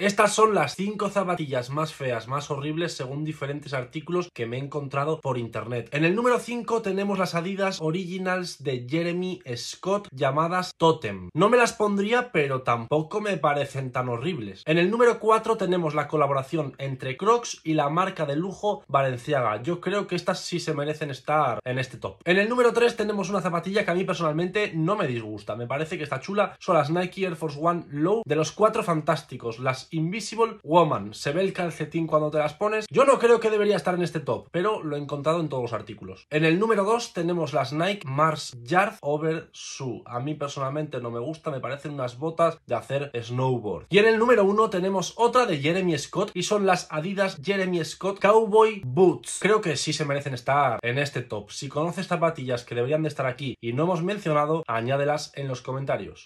Estas son las 5 zapatillas más feas, más horribles, según diferentes artículos que me he encontrado por internet. En el número 5 tenemos las Adidas Originals de Jeremy Scott, llamadas Totem. No me las pondría, pero tampoco me parecen tan horribles. En el número 4 tenemos la colaboración entre Crocs y la marca de lujo Valenciaga. Yo creo que estas sí se merecen estar en este top. En el número 3 tenemos una zapatilla que a mí personalmente no me disgusta. Me parece que está chula. Son las Nike Air Force One Low de los cuatro fantásticos. Las Invisible Woman. Se ve el calcetín cuando te las pones. Yo no creo que debería estar en este top, pero lo he encontrado en todos los artículos. En el número 2 tenemos las Nike Mars Yard Over su A mí personalmente no me gusta, me parecen unas botas de hacer snowboard. Y en el número 1 tenemos otra de Jeremy Scott y son las Adidas Jeremy Scott Cowboy Boots. Creo que sí se merecen estar en este top. Si conoces zapatillas que deberían de estar aquí y no hemos mencionado, añádelas en los comentarios.